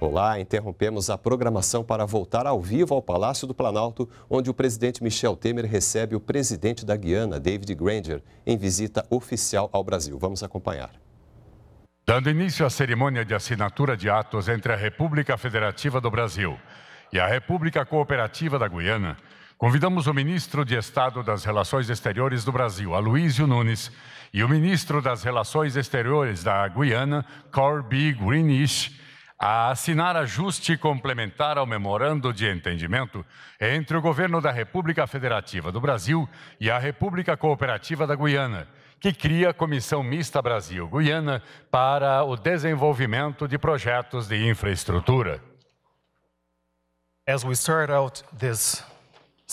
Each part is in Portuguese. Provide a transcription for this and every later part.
Olá, interrompemos a programação para voltar ao vivo ao Palácio do Planalto, onde o presidente Michel Temer recebe o presidente da Guiana, David Granger, em visita oficial ao Brasil. Vamos acompanhar. Dando início à cerimônia de assinatura de atos entre a República Federativa do Brasil e a República Cooperativa da Guiana, convidamos o ministro de Estado das Relações Exteriores do Brasil, Aloysio Nunes, e o ministro das Relações Exteriores da Guiana, Corby Greenish, a assinar ajuste complementar ao memorando de entendimento entre o governo da República Federativa do Brasil e a República Cooperativa da Guiana, que cria a Comissão Mista Brasil-Guiana para o desenvolvimento de projetos de infraestrutura. As we start out this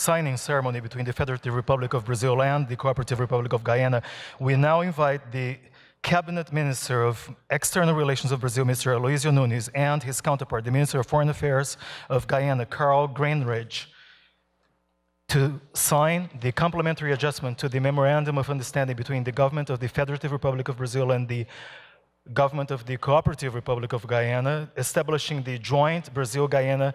signing ceremony between the Federative Republic of Brazil and the Cooperative Republic of Guyana, we now invite the Cabinet Minister of External Relations of Brazil, Mr. Aloysio Nunes, and his counterpart, the Minister of Foreign Affairs of Guyana, Carl Greenridge, to sign the complementary adjustment to the Memorandum of Understanding between the Government of the Federative Republic of Brazil and the Government of the Cooperative Republic of Guyana, establishing the joint Brazil-Guyana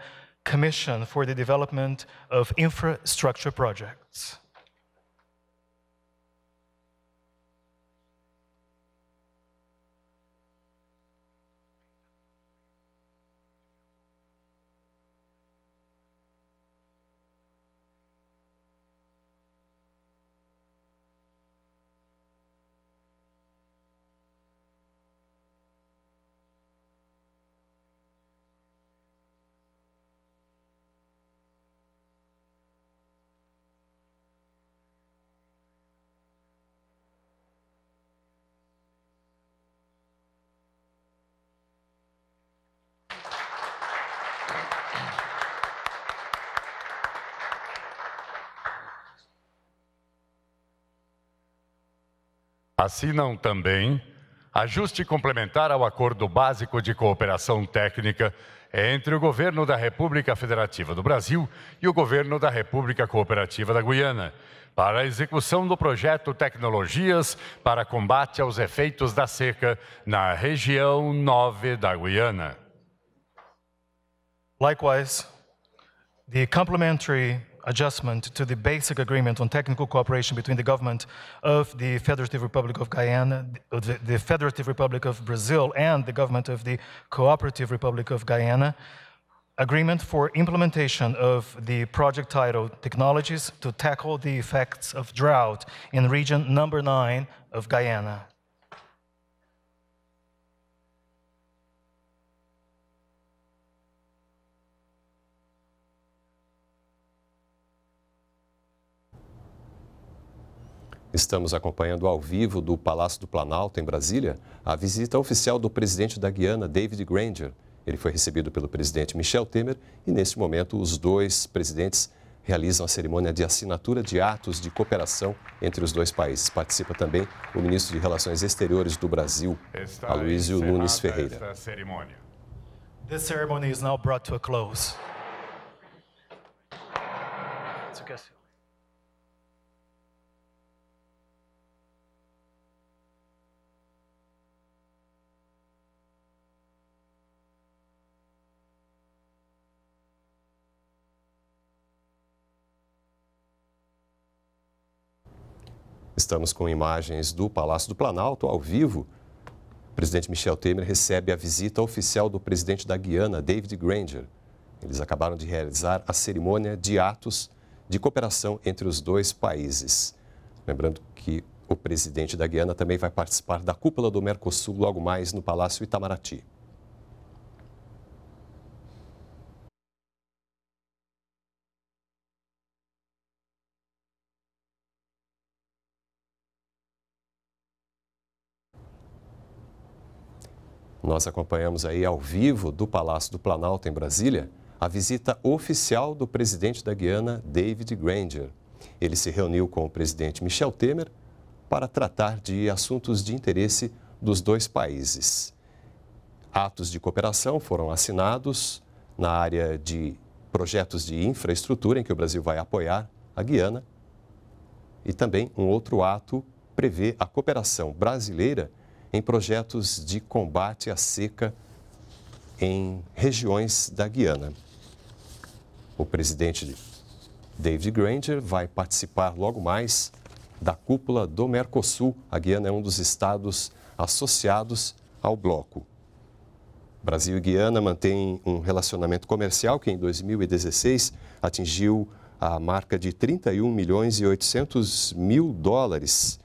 Commission for the Development of Infrastructure Projects. assinam também ajuste complementar ao Acordo Básico de Cooperação Técnica entre o Governo da República Federativa do Brasil e o Governo da República Cooperativa da Guiana para a execução do projeto Tecnologias para Combate aos Efeitos da Seca na região 9 da Guiana. Likewise, the complementary adjustment to the basic agreement on technical cooperation between the government of the Federative Republic of Guyana, the, the Federative Republic of Brazil, and the government of the Cooperative Republic of Guyana agreement for implementation of the project titled Technologies to Tackle the Effects of Drought in Region Number 9 of Guyana. Estamos acompanhando ao vivo do Palácio do Planalto, em Brasília, a visita oficial do presidente da Guiana, David Granger. Ele foi recebido pelo presidente Michel Temer e, neste momento, os dois presidentes realizam a cerimônia de assinatura de atos de cooperação entre os dois países. Participa também o ministro de Relações Exteriores do Brasil, Está Aloysio Nunes Ferreira. cerimônia. This ceremony is now brought to a close. Estamos com imagens do Palácio do Planalto, ao vivo. O presidente Michel Temer recebe a visita oficial do presidente da Guiana, David Granger. Eles acabaram de realizar a cerimônia de atos de cooperação entre os dois países. Lembrando que o presidente da Guiana também vai participar da cúpula do Mercosul logo mais no Palácio Itamaraty. Nós acompanhamos aí ao vivo do Palácio do Planalto, em Brasília, a visita oficial do presidente da Guiana, David Granger. Ele se reuniu com o presidente Michel Temer para tratar de assuntos de interesse dos dois países. Atos de cooperação foram assinados na área de projetos de infraestrutura, em que o Brasil vai apoiar a Guiana. E também um outro ato prevê a cooperação brasileira em projetos de combate à seca em regiões da Guiana. O presidente David Granger vai participar logo mais da cúpula do Mercosul. A Guiana é um dos estados associados ao bloco. Brasil e Guiana mantêm um relacionamento comercial que em 2016 atingiu a marca de 31 milhões e 800 mil dólares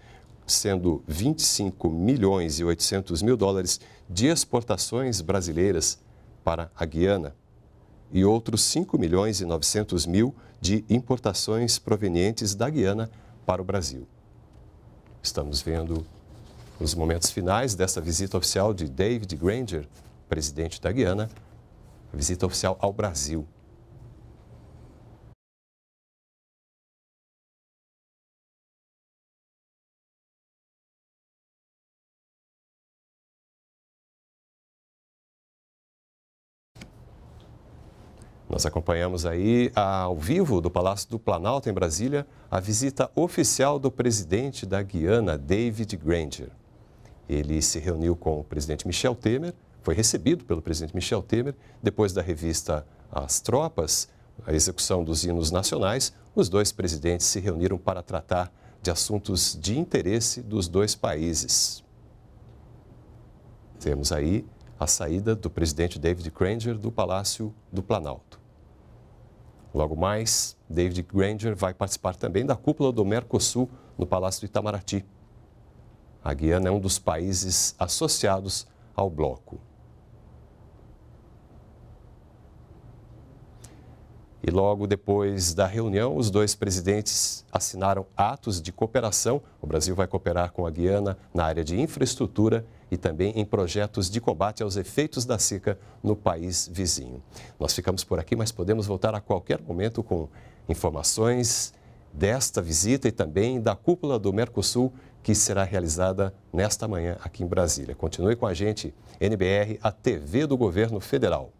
sendo 25 milhões e 800 mil dólares de exportações brasileiras para a Guiana e outros 5 milhões e 900 mil de importações provenientes da Guiana para o Brasil. Estamos vendo os momentos finais dessa visita oficial de David Granger, presidente da Guiana, visita oficial ao Brasil. Nós acompanhamos aí ao vivo do Palácio do Planalto em Brasília a visita oficial do presidente da Guiana, David Granger. Ele se reuniu com o presidente Michel Temer, foi recebido pelo presidente Michel Temer, depois da revista As Tropas, a execução dos hinos nacionais, os dois presidentes se reuniram para tratar de assuntos de interesse dos dois países. Temos aí a saída do presidente David Granger do Palácio do Planalto. Logo mais, David Granger vai participar também da cúpula do Mercosul no Palácio de Itamaraty. A Guiana é um dos países associados ao bloco. E logo depois da reunião, os dois presidentes assinaram atos de cooperação. O Brasil vai cooperar com a Guiana na área de infraestrutura e também em projetos de combate aos efeitos da seca no país vizinho. Nós ficamos por aqui, mas podemos voltar a qualquer momento com informações desta visita e também da cúpula do Mercosul que será realizada nesta manhã aqui em Brasília. Continue com a gente, NBR, a TV do Governo Federal.